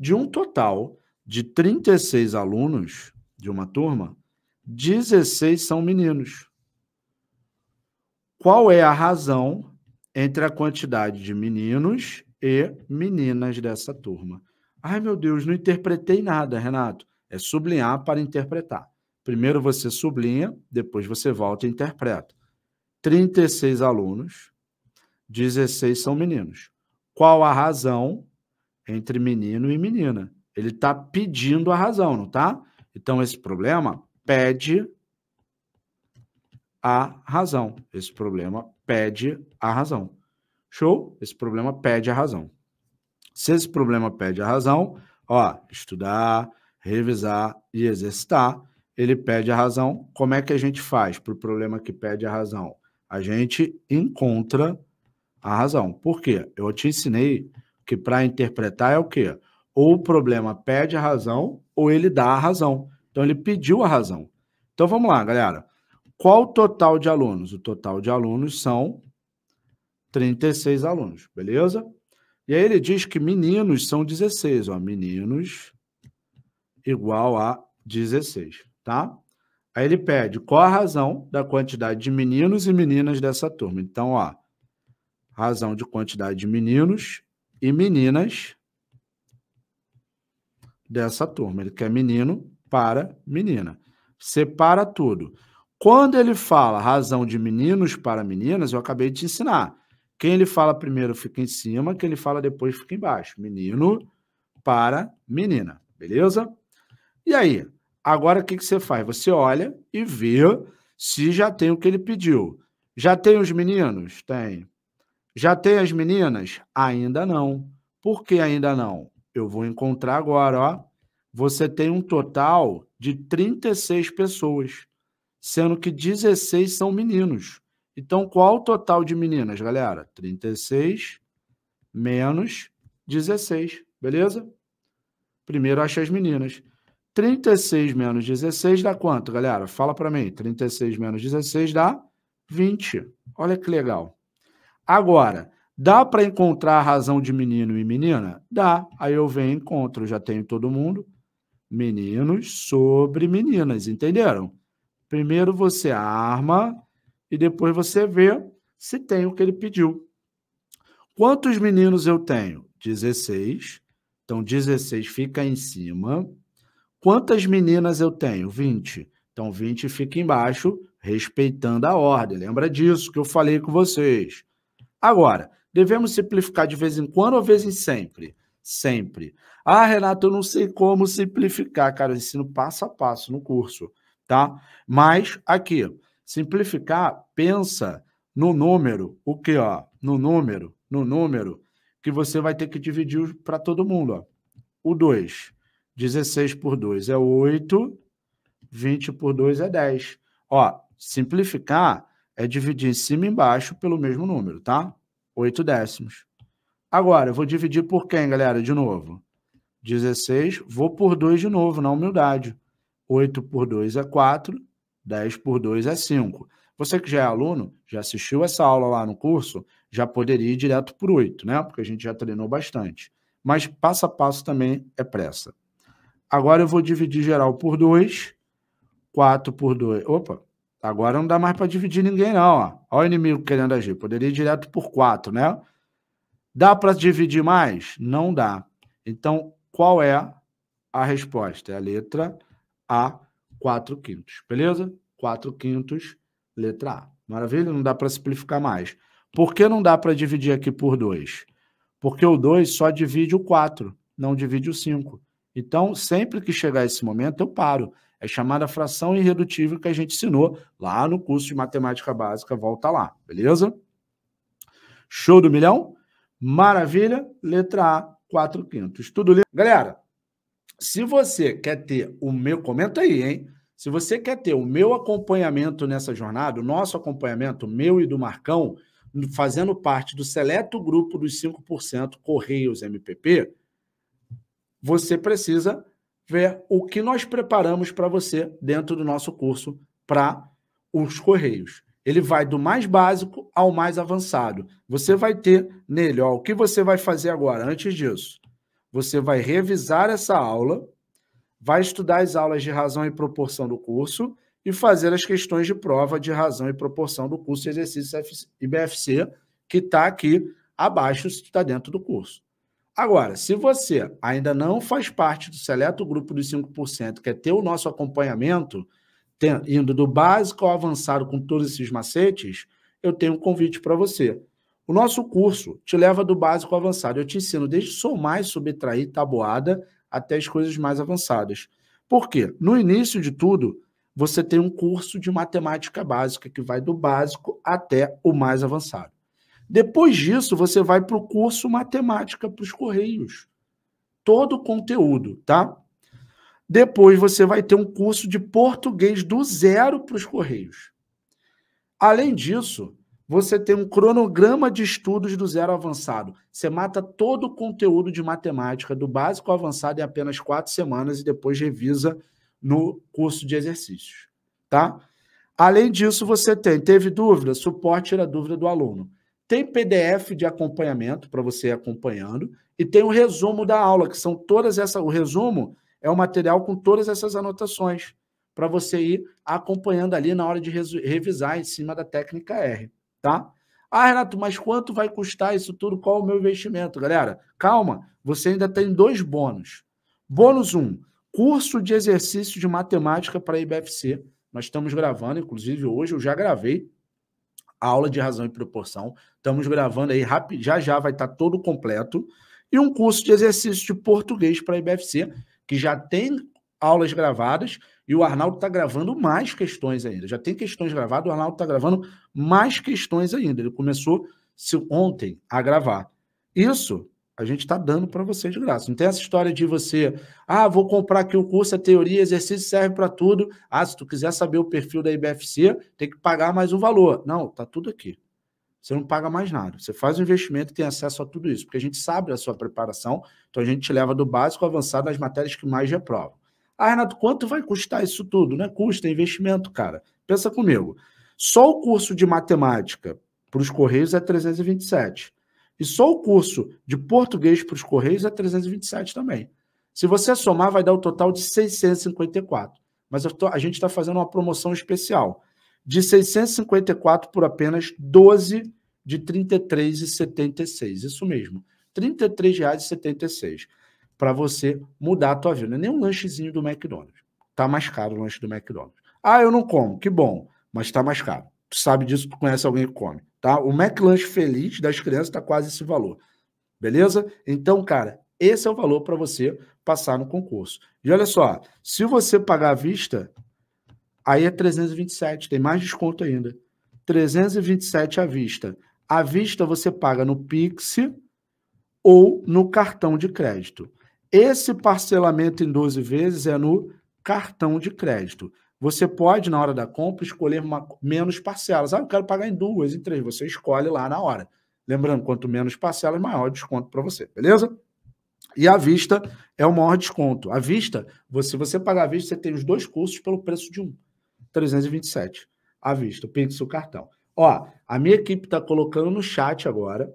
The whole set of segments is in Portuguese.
De um total de 36 alunos de uma turma, 16 são meninos. Qual é a razão entre a quantidade de meninos e meninas dessa turma? Ai, meu Deus, não interpretei nada, Renato. É sublinhar para interpretar. Primeiro você sublinha, depois você volta e interpreta. 36 alunos, 16 são meninos. Qual a razão entre menino e menina. Ele está pedindo a razão, não tá? Então esse problema pede a razão. Esse problema pede a razão. Show? Esse problema pede a razão. Se esse problema pede a razão, ó, estudar, revisar e exercitar, ele pede a razão. Como é que a gente faz para o problema que pede a razão? A gente encontra a razão. Por quê? Eu te ensinei que para interpretar é o quê? Ou o problema pede a razão ou ele dá a razão. Então ele pediu a razão. Então vamos lá, galera. Qual o total de alunos? O total de alunos são 36 alunos, beleza? E aí ele diz que meninos são 16, ó, meninos igual a 16, tá? Aí ele pede qual a razão da quantidade de meninos e meninas dessa turma. Então, ó, razão de quantidade de meninos e meninas dessa turma. Ele quer menino para menina. Separa tudo. Quando ele fala razão de meninos para meninas, eu acabei de te ensinar. Quem ele fala primeiro fica em cima, quem ele fala depois fica embaixo. Menino para menina, beleza? E aí, agora o que, que você faz? Você olha e vê se já tem o que ele pediu. Já tem os meninos? Tem. Já tem as meninas? Ainda não. Por que ainda não? Eu vou encontrar agora, ó. Você tem um total de 36 pessoas, sendo que 16 são meninos. Então, qual o total de meninas, galera? 36 menos 16, beleza? Primeiro acha as meninas. 36 menos 16 dá quanto, galera? Fala para mim. 36 menos 16 dá 20. Olha que legal. Agora, dá para encontrar a razão de menino e menina? Dá. Aí eu venho e encontro, já tenho todo mundo. Meninos sobre meninas, entenderam? Primeiro você arma e depois você vê se tem o que ele pediu. Quantos meninos eu tenho? 16. Então, 16 fica em cima. Quantas meninas eu tenho? 20. Então, 20 fica embaixo, respeitando a ordem. Lembra disso que eu falei com vocês. Agora, devemos simplificar de vez em quando ou vez em sempre? Sempre. Ah, Renato, eu não sei como simplificar, cara. Eu ensino passo a passo no curso, tá? Mas aqui, simplificar, pensa no número, o que, ó? No número, no número que você vai ter que dividir para todo mundo, ó. O 2, 16 por 2 é 8, 20 por 2 é 10. Ó, simplificar é dividir em cima e embaixo pelo mesmo número, tá? 8 décimos. Agora, eu vou dividir por quem, galera? De novo. 16, vou por 2 de novo, na humildade. 8 por 2 é 4, 10 por 2 é 5. Você que já é aluno, já assistiu essa aula lá no curso, já poderia ir direto por 8, né? Porque a gente já treinou bastante. Mas passo a passo também é pressa. Agora eu vou dividir geral por 2. 4 por 2. Opa, Agora não dá mais para dividir ninguém, não. Ó. Olha o inimigo querendo agir. Poderia ir direto por quatro, né? Dá para dividir mais? Não dá. Então, qual é a resposta? É a letra A, 4 quintos. Beleza? 4 quintos, letra A. Maravilha? Não dá para simplificar mais. Por que não dá para dividir aqui por 2? Porque o 2 só divide o 4, não divide o 5. Então, sempre que chegar esse momento, eu paro. É chamada fração irredutível que a gente ensinou lá no curso de matemática básica. Volta lá, beleza? Show do milhão? Maravilha. Letra A, 4 quintos. Tudo lindo. Galera, se você quer ter o meu. Comenta aí, hein? Se você quer ter o meu acompanhamento nessa jornada, o nosso acompanhamento, meu e do Marcão, fazendo parte do seleto grupo dos 5% Correios MPP, você precisa ver o que nós preparamos para você dentro do nosso curso para os Correios. Ele vai do mais básico ao mais avançado. Você vai ter nele, ó, o que você vai fazer agora antes disso? Você vai revisar essa aula, vai estudar as aulas de razão e proporção do curso e fazer as questões de prova de razão e proporção do curso de exercício IBFC, que está aqui abaixo, está dentro do curso. Agora, se você ainda não faz parte do seleto grupo dos 5%, quer ter o nosso acompanhamento, indo do básico ao avançado com todos esses macetes, eu tenho um convite para você. O nosso curso te leva do básico ao avançado. Eu te ensino desde somar e subtrair tabuada até as coisas mais avançadas. Por quê? No início de tudo, você tem um curso de matemática básica que vai do básico até o mais avançado. Depois disso, você vai para o curso Matemática para os Correios. Todo o conteúdo, tá? Depois você vai ter um curso de português do zero para os Correios. Além disso, você tem um cronograma de estudos do zero avançado. Você mata todo o conteúdo de matemática, do básico ao avançado, em apenas quatro semanas e depois revisa no curso de exercícios. Tá? Além disso, você tem, teve dúvida? Suporte era dúvida do aluno. Tem PDF de acompanhamento para você acompanhando e tem o resumo da aula, que são todas essas. O resumo é o material com todas essas anotações para você ir acompanhando ali na hora de revisar em cima da técnica R, tá? Ah, Renato, mas quanto vai custar isso tudo? Qual o meu investimento? Galera, calma, você ainda tem dois bônus. Bônus 1, um, curso de exercício de matemática para IBFC. Nós estamos gravando, inclusive hoje eu já gravei, aula de razão e proporção. Estamos gravando aí rápido, já já vai estar tá todo completo. E um curso de exercício de português para a IBFC, que já tem aulas gravadas e o Arnaldo está gravando mais questões ainda. Já tem questões gravadas, o Arnaldo está gravando mais questões ainda. Ele começou ontem a gravar. Isso a gente está dando para você de graça. Não tem essa história de você, ah, vou comprar aqui o curso, é teoria, exercício, serve para tudo. Ah, se tu quiser saber o perfil da IBFC, tem que pagar mais um valor. Não, tá tudo aqui. Você não paga mais nada. Você faz o investimento e tem acesso a tudo isso, porque a gente sabe a sua preparação, então a gente te leva do básico ao avançado nas matérias que mais reprovam. Ah, Renato, quanto vai custar isso tudo? Não é custo, é investimento, cara. Pensa comigo. Só o curso de matemática para os Correios é 327 e só o curso de português para os Correios é 327 também. Se você somar, vai dar o um total de 654. Mas tô, a gente está fazendo uma promoção especial. De 654 por apenas 12 de R$ 33,76. Isso mesmo, R$ 33,76. Para você mudar a tua vida. Não é nem um lanchezinho do McDonald's. Está mais caro o lanche do McDonald's. Ah, eu não como, que bom, mas está mais caro. Tu sabe disso, tu conhece alguém que come, tá? O McLunch feliz das crianças tá quase esse valor. Beleza? Então, cara, esse é o valor para você passar no concurso. E olha só, se você pagar à vista, aí é 327, tem mais desconto ainda. 327 à vista. À vista você paga no Pix ou no cartão de crédito. Esse parcelamento em 12 vezes é no cartão de crédito. Você pode, na hora da compra, escolher uma, menos parcelas. Ah, eu quero pagar em duas, em três. Você escolhe lá na hora. Lembrando, quanto menos parcelas, maior desconto para você, beleza? E à vista é o maior desconto. À vista, você, se você pagar à vista, você tem os dois cursos pelo preço de um. 327 à vista, o Pix o cartão. Ó, a minha equipe está colocando no chat agora.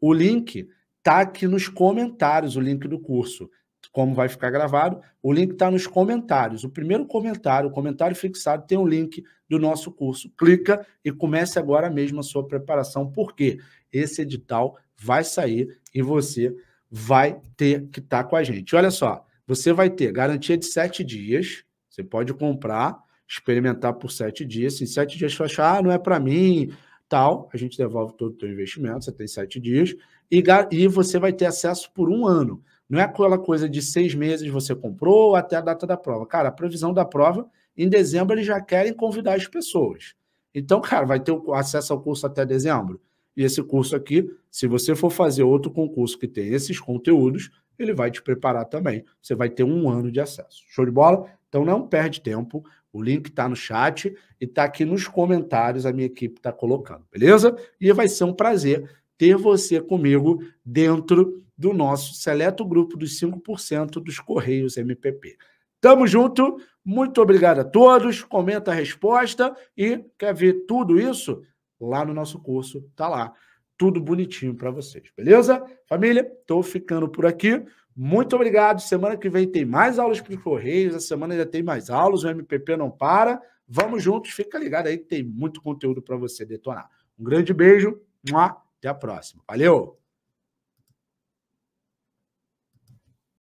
O link tá aqui nos comentários, o link do curso como vai ficar gravado, o link está nos comentários. O primeiro comentário, o comentário fixado, tem o um link do nosso curso. Clica e comece agora mesmo a sua preparação, porque esse edital vai sair e você vai ter que estar tá com a gente. Olha só, você vai ter garantia de sete dias, você pode comprar, experimentar por sete dias. Se em assim, sete dias você achar, assim, ah, não é para mim, tal, a gente devolve todo o seu investimento, você tem sete dias, e, e você vai ter acesso por um ano. Não é aquela coisa de seis meses você comprou até a data da prova. Cara, a previsão da prova, em dezembro eles já querem convidar as pessoas. Então, cara, vai ter acesso ao curso até dezembro. E esse curso aqui, se você for fazer outro concurso que tem esses conteúdos, ele vai te preparar também. Você vai ter um ano de acesso. Show de bola? Então não perde tempo. O link está no chat e está aqui nos comentários, a minha equipe está colocando, beleza? E vai ser um prazer ter você comigo dentro do nosso seleto grupo dos 5% dos Correios MPP. Tamo junto, muito obrigado a todos. Comenta a resposta e quer ver tudo isso? Lá no nosso curso, tá lá. Tudo bonitinho para vocês, beleza? Família, tô ficando por aqui. Muito obrigado. Semana que vem tem mais aulas para os Correios. A semana já tem mais aulas. O MPP não para. Vamos juntos. Fica ligado aí que tem muito conteúdo para você detonar. Um grande beijo. Até a próxima. Valeu!